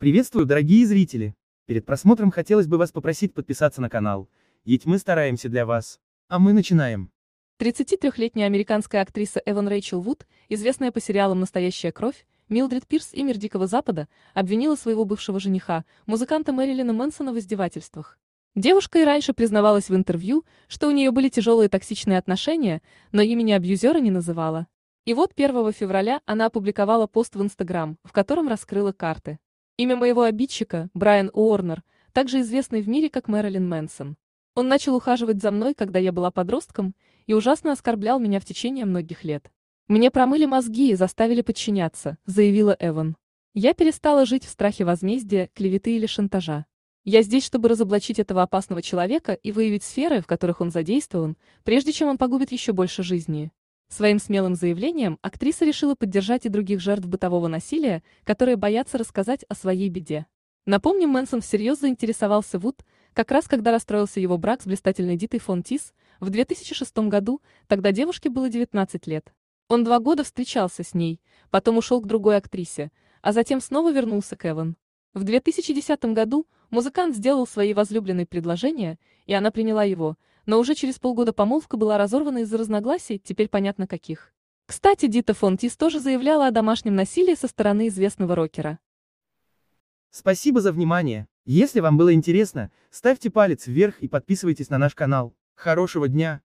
Приветствую, дорогие зрители! Перед просмотром хотелось бы вас попросить подписаться на канал, ведь мы стараемся для вас. А мы начинаем. 33-летняя американская актриса Эван Рэйчел Вуд, известная по сериалам «Настоящая кровь», Милдред Пирс и «Мир Дикого Запада», обвинила своего бывшего жениха, музыканта Мэрилина Мэнсона в издевательствах. Девушка и раньше признавалась в интервью, что у нее были тяжелые токсичные отношения, но имени абьюзера не называла. И вот 1 февраля она опубликовала пост в Инстаграм, в котором раскрыла карты. Имя моего обидчика, Брайан Уорнер, также известный в мире как Мэрилин Мэнсон. Он начал ухаживать за мной, когда я была подростком, и ужасно оскорблял меня в течение многих лет. «Мне промыли мозги и заставили подчиняться», — заявила Эван. «Я перестала жить в страхе возмездия, клеветы или шантажа. Я здесь, чтобы разоблачить этого опасного человека и выявить сферы, в которых он задействован, прежде чем он погубит еще больше жизни. Своим смелым заявлением актриса решила поддержать и других жертв бытового насилия, которые боятся рассказать о своей беде. Напомним, Мэнсон всерьез заинтересовался Вуд, как раз когда расстроился его брак с блистательной Дитой фон Тис в 2006 году, тогда девушке было 19 лет. Он два года встречался с ней, потом ушел к другой актрисе, а затем снова вернулся к Эван. В 2010 году Музыкант сделал своей возлюбленной предложение, и она приняла его, но уже через полгода помолвка была разорвана из-за разногласий, теперь понятно каких. Кстати, Дита Фонтис тоже заявляла о домашнем насилии со стороны известного рокера. Спасибо за внимание. Если вам было интересно, ставьте палец вверх и подписывайтесь на наш канал. Хорошего дня!